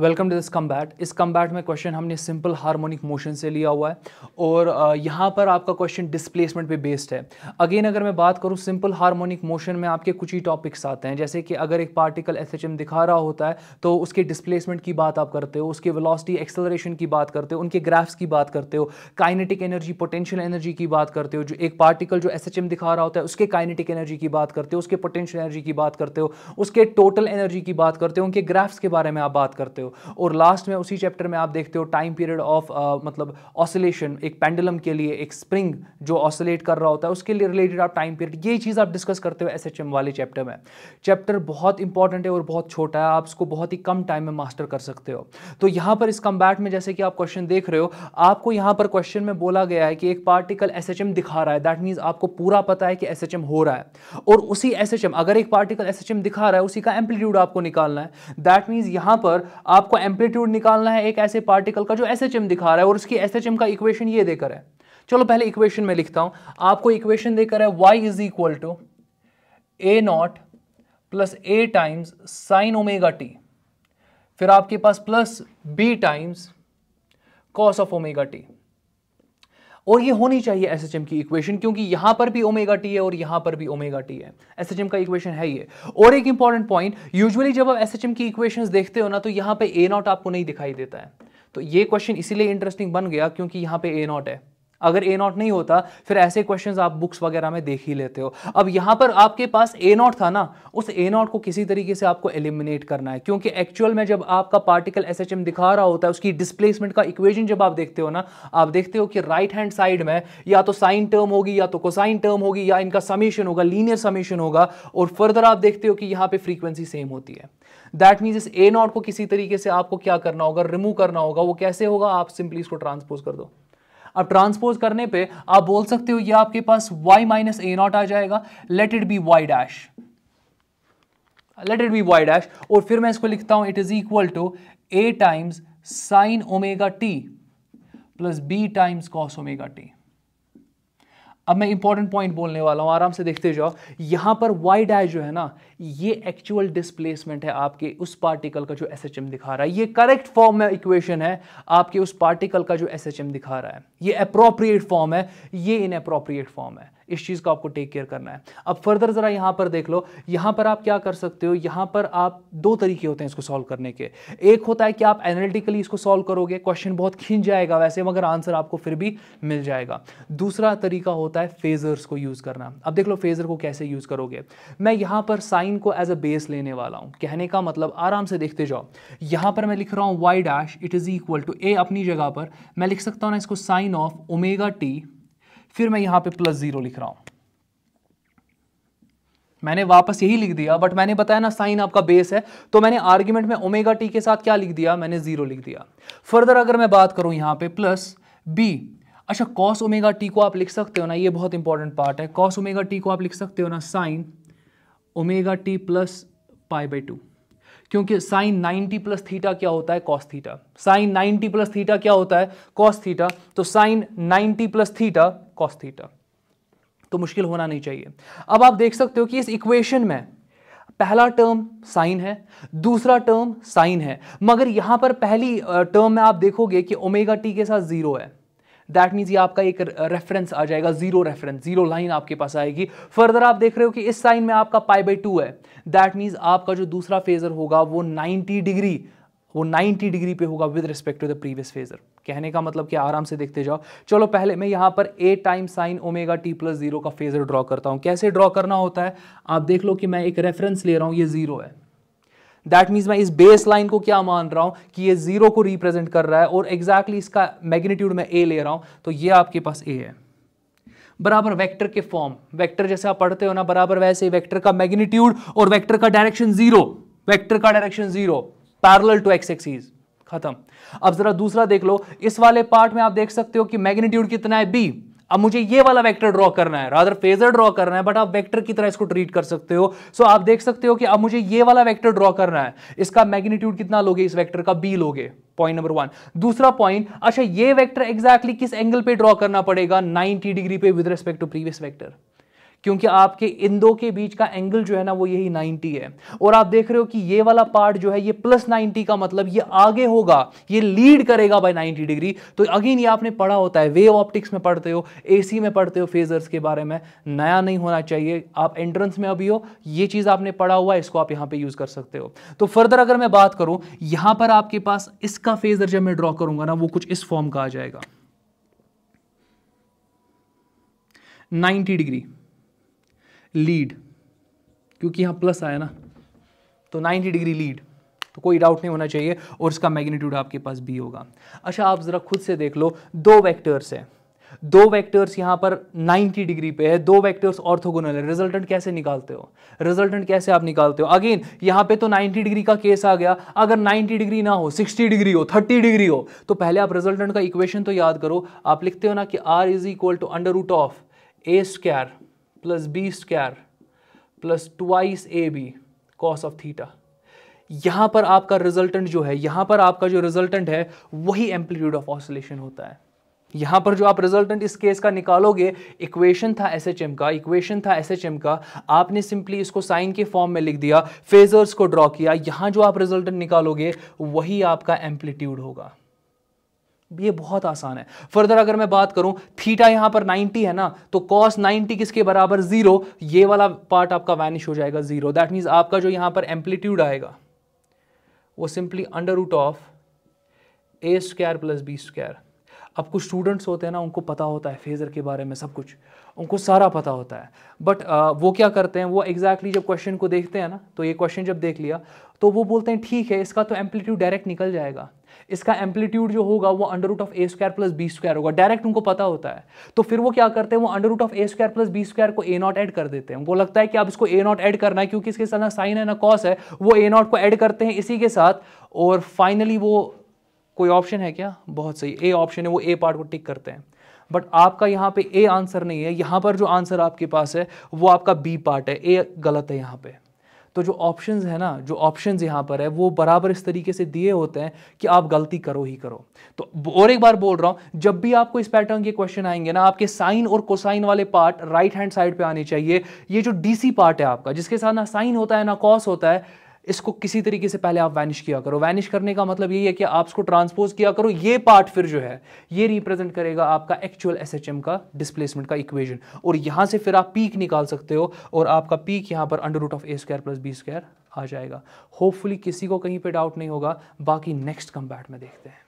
welcome to this combat इस combat में question हमने सिंपल हार्मोनिक मोशन से लिया हुआ है और uh, यहाँ पर आपका क्वेश्चन डिस्प्लेसमेंट पे बेस्ड है अगेन अगर मैं बात करूँ सिंपल हार्मोनिक मोशन में आपके कुछ ही टॉपिक्स आते हैं जैसे कि अगर एक पार्टिकल एस दिखा रहा होता है तो उसके डिस्प्लेसमेंट की बात आप करते हो उसके वेलोसिटी एक्सेलरेशन की बात करते हो उनके ग्राफ्स की बात करते हो काइनेटिक एनर्जी पोटेंशियल एनर्जी की बात करते हो जो एक पार्टिकल जो एस दिखा रहा होता है उसके काइनेटिक एनर्जी की बात करते हो उसके पोटेंशियल एनर्जी की बात करते हो उसके टोटल एनर्जी की बात करते हो उनके ग्राफ्स के बारे में आप बात करते हो हो और लास्ट में उसी चैप्टर में आप देखते हो टाइम पीरियड ऑफ मतलब ऑसिलेशन एक पेंडुलम के लिए एक स्प्रिंग जो ऑसिलेट कर रहा होता है उसके लिए रिलेटेड आप टाइम पीरियड ये चीज़ आप डिस्कस करते हो एस वाले चैप्टर में चैप्टर बहुत इंपॉर्टेंट है और बहुत छोटा है आप इसको बहुत ही कम टाइम में मास्टर कर सकते हो तो यहाँ पर इस कम्बैट में जैसे कि आप क्वेश्चन देख रहे हो आपको यहाँ पर क्वेश्चन में बोला गया है कि एक पार्टिकल एस दिखा रहा है दैट मीन्स आपको पूरा पता है कि एस हो रहा है और उसी एस अगर एक पार्टिकल एस दिखा रहा है उसी का एम्पलीट्यूड आपको निकालना है दैट मीन्स यहाँ पर आपको एम्पलीट्यूड निकालना है एक ऐसे पार्टिकल का जो एस दिखा रहा है और उसकी एस का इक्वेशन ये देकर है चलो पहले इक्वेशन में लिखता हूं आपको इक्वेशन देकर है Y is equal to A naught plus A times sine omega T फिर आपके पास plus B times cos of omega T और ये होनी चाहिए एस एच एम की इक्वेशन क्योंकि यहां पर भी ओमेगा टी है और यहां पर भी ओमेगा टी है एस एच एम का इक्वेशन है ये और एक इंपॉर्टेंट पॉइंट यूजुअली जब आप एस एच एम की इक्वेशन देखते हो ना तो यहां पे ए नॉट आपको नहीं दिखाई देता है तो ये क्वेश्चन इसीलिए इंटरेस्टिंग बन गया क्योंकि यहां पे ए नॉट है अगर ए नॉट नहीं होता फिर ऐसे क्वेश्चंस आप बुक्स वगैरह में देख ही लेते हो अब यहां पर आपके पास ए नॉट था ना उस ए नॉट को किसी तरीके से आपको एलिमिनेट करना है क्योंकि एक्चुअल में जब आपका पार्टिकल एस दिखा रहा होता है उसकी डिस्प्लेसमेंट का इक्वेजन जब आप देखते हो ना आप देखते हो कि राइट हैंड साइड में या तो साइन टर्म होगी या तो कोसाइन टर्म होगी या इनका समीशन होगा लीनियर समीशन होगा और फर्दर आप देखते हो कि यहाँ पे फ्रीक्वेंसी सेम होती है दैट मीन्स इस ए नॉट को किसी तरीके से आपको क्या करना होगा रिमूव करना होगा वो कैसे होगा आप सिंपली इसको ट्रांसपोज कर दो अब ट्रांसपोज करने पे आप बोल सकते हो ये आपके पास y माइनस ए नॉट आ जाएगा let it be Y dash let it be Y dash और फिर मैं इसको लिखता हूं it is equal to A times sine omega T plus B times cos omega T अब मैं इंपॉर्टेंट पॉइंट बोलने वाला हूँ आराम से देखते जाओ यहाँ पर वाई डैश जो है ना ये एक्चुअल डिस्प्लेसमेंट है आपके उस पार्टिकल का जो एस एच एम दिखा रहा है ये करेक्ट फॉर्म में इक्वेशन है आपके उस पार्टिकल का जो एस एच एम दिखा रहा है ये अप्रोप्रिएट फॉर्म है ये अप्रोप्रिएट फॉर्म है इस चीज़ को आपको टेक केयर करना है अब फर्दर ज़रा यहाँ पर देख लो यहाँ पर आप क्या कर सकते हो यहाँ पर आप दो तरीके होते हैं इसको सॉल्व करने के एक होता है कि आप एनालिटिकली इसको सॉल्व करोगे क्वेश्चन बहुत खींच जाएगा वैसे मगर आंसर आपको फिर भी मिल जाएगा दूसरा तरीका होता है फेजर्स को यूज़ करना अब देख लो फेजर को कैसे यूज़ करोगे मैं यहाँ पर साइन को एज अ बेस लेने वाला हूँ कहने का मतलब आराम से देखते जाओ यहाँ पर मैं लिख रहा हूँ Y dash it is equal to A अपनी जगह पर मैं लिख सकता हूँ ना इसको साइन ऑफ ओमेगा टी फिर मैं यहां पे प्लस जीरो लिख रहा हूं मैंने वापस यही लिख दिया बट मैंने बताया ना साइन आपका बेस है तो मैंने आर्ग्यूमेंट में ओमेगा टी के साथ क्या लिख दिया मैंने जीरो लिख दिया फर्दर अगर मैं बात करूं यहां पे प्लस बी अच्छा कॉस ओमेगा टी को आप लिख सकते हो ना ये बहुत इंपॉर्टेंट पार्ट है कॉस ओमेगा टी को आप लिख सकते हो ना sine omega T plus pi by two क्योंकि साइन 90 प्लस थीटा क्या होता है cos theta sine 90 plus theta क्या होता है कॉस थीटा तो sine 90 plus theta cos theta तो मुश्किल होना नहीं चाहिए अब आप देख सकते हो कि इस इक्वेशन में पहला टर्म साइन है दूसरा टर्म साइन है मगर यहां पर पहली टर्म में आप देखोगे कि ओमेगा टी के साथ ज़ीरो है दैट मीन्स ये आपका एक रेफरेंस आ जाएगा जीरो रेफरेंस जीरो लाइन आपके पास आएगी फर्दर आप देख रहे हो कि इस साइन में आपका पाई बाई टू है दैट मीन्स आपका जो दूसरा फेजर होगा वो 90 डिग्री वो 90 डिग्री पे होगा with respect to the previous phasor कहने का मतलब कि आराम से देखते जाओ चलो पहले मैं यहाँ पर A time sine omega T plus zero का फेजर ड्रॉ करता हूँ कैसे ड्रॉ करना होता है आप देख लो कि मैं एक रेफरेंस ले रहा हूँ ये जीरो है दैट मीन्स मैं इस बेस लाइन को क्या मान रहा हूँ कि ये जीरो को रिप्रेजेंट कर रहा है और एग्जैक्टली exactly इसका मैग्नीट्यूड मैं ए ले रहा हूँ तो ये आपके पास ए है बराबर वेक्टर के फॉर्म वेक्टर जैसे आप पढ़ते हो ना बराबर वैसे वेक्टर का मैग्नीट्यूड और वेक्टर का डायरेक्शन जीरो वेक्टर का direction zero parallel to X axes खत्म अब जरा दूसरा देख लो इस वाले पार्ट में आप देख सकते हो कि मैग्नीट्यूड कितना है बी अब मुझे ये वाला वेक्टर ड्रॉ करना है राधर फेजर ड्रॉ करना है बट आप वेक्टर की तरह इसको ट्रीट कर सकते हो सो so आप देख सकते हो कि अब मुझे ये वाला वेक्टर ड्रॉ करना है इसका मैग्नीट्यूड कितना लोगे इस वेक्टर का बी लोगे पॉइंट नंबर वन दूसरा पॉइंट अच्छा ये वेक्टर एग्जैक्टली exactly किस एंगल पे ड्रॉ करना पड़ेगा नाइनटी डिग्री पे with respect to previous vector क्योंकि आपके इन दो के बीच का एंगल जो है ना वो यही 90 है और आप देख रहे हो कि ये वाला पार्ट जो है ये प्लस 90 का मतलब ये आगे होगा ये लीड करेगा बाय 90 डिग्री तो अगेन ये आपने पढ़ा होता है वेव ऑप्टिक्स में पढ़ते हो एसी में पढ़ते हो फेजर्स के बारे में नया नहीं होना चाहिए आप एंट्रेंस में अभी हो ये चीज़ आपने पढ़ा हुआ है इसको आप यहाँ पर यूज़ कर सकते हो तो फर्दर अगर मैं बात करूँ यहाँ पर आपके पास इसका फेजर जब मैं ड्रॉ करूँगा ना वो कुछ इस फॉर्म का आ जाएगा 90 डिग्री लीड क्योंकि यहाँ प्लस आया ना तो 90 डिग्री लीड तो कोई डाउट नहीं होना चाहिए और इसका मैग्नीट्यूड आपके पास बी होगा अच्छा आप ज़रा खुद से देख लो दो वैक्टर्स हैं दो वेक्टर्स यहां पर 90 डिग्री पे है दो वेक्टर्स ऑर्थोगोनल है रिजल्टेंट कैसे निकालते हो रिजल्टेंट कैसे आप निकालते हो अगेन यहां पे तो 90 डिग्री का केस आ गया अगर 90 डिग्री ना हो 60 डिग्री हो 30 डिग्री हो तो पहले आप रिजल्टेंट का इक्वेशन तो याद करो आप लिखते हो ना कि R is equal to under root of A square plus B square plus twice A B cos of theta यहाँ पर आपका रिजल्टेंट जो है यहां पर आपका जो रिजल्टेंट है वही एम्पलीट्यूड ऑफ ऑसिलेशन होता है यहाँ पर जो आप रिजल्टेंट इस केस का निकालोगे इक्वेशन था एस का इक्वेशन था एस का आपने सिंपली इसको साइन के फॉर्म में लिख दिया फेजर्स को ड्रॉ किया यहाँ जो आप रिजल्टेंट निकालोगे वही आपका एम्पलीट्यूड होगा ये बहुत आसान है फर्दर अगर मैं बात करूं थीटा यहां पर 90 है ना तो कॉस 90 किसके बराबर जीरो ये वाला पार्ट आपका वैनिश हो जाएगा जीरो दैट मीन्स आपका जो यहां पर एम्पलीट्यूड आएगा वो simply under root of A square plus B square अब कुछ स्टूडेंट्स होते हैं ना उनको पता होता है फेज़र के बारे में सब कुछ उनको सारा पता होता है बट वो क्या करते हैं वो एग्जैक्टली exactly जब क्वेश्चन को देखते हैं ना तो ये क्वेश्चन जब देख लिया तो वो बोलते हैं ठीक है इसका तो एम्पलीट्यूड डायरेक्ट निकल जाएगा इसका एम्पलीट्यूड जो होगा वो under root of A square plus B square होगा डायरेक्ट उनको पता होता है तो फिर वो क्या करते हैं वो under root of A square plus B square को ए नॉट ऐड कर देते हैं उनको लगता है कि अब इसको ए नॉट ऐड करना है क्योंकि इसके साथ ना साइन है ना कॉस है वो ए नॉट को ऐड करते हैं इसी के साथ और फाइनली वो कोई ऑप्शन है क्या बहुत सही ए ऑप्शन है वो ए पार्ट को टिक करते हैं बट आपका यहाँ पे ए आंसर नहीं है यहाँ पर जो आंसर आपके पास है वो आपका बी पार्ट है ए गलत है यहाँ पे तो जो ऑप्शन है ना जो ऑप्शन यहाँ पर है वो बराबर इस तरीके से दिए होते हैं कि आप गलती करो ही करो तो और एक बार बोल रहा हूँ जब भी आपको इस पैटर्न के क्वेश्चन आएंगे ना आपके साइन और कोसाइन वाले पार्ट राइट हैंड साइड पे आने चाहिए ये जो डीसी पार्ट है आपका जिसके साथ ना साइन होता है ना कॉस होता है इसको किसी तरीके से पहले आप वैनिश किया करो वैनिश करने का मतलब यही है कि आप इसको ट्रांसपोज किया करो ये पार्ट फिर जो है ये रिप्रेजेंट करेगा आपका एक्चुअल एस का डिस्प्लेसमेंट का इक्वेजन और यहाँ से फिर आप पीक निकाल सकते हो और आपका पीक यहाँ पर under root of A square plus B square आ जाएगा होपफुली किसी को कहीं पर डाउट नहीं होगा बाकी नेक्स्ट कंपैट में देखते हैं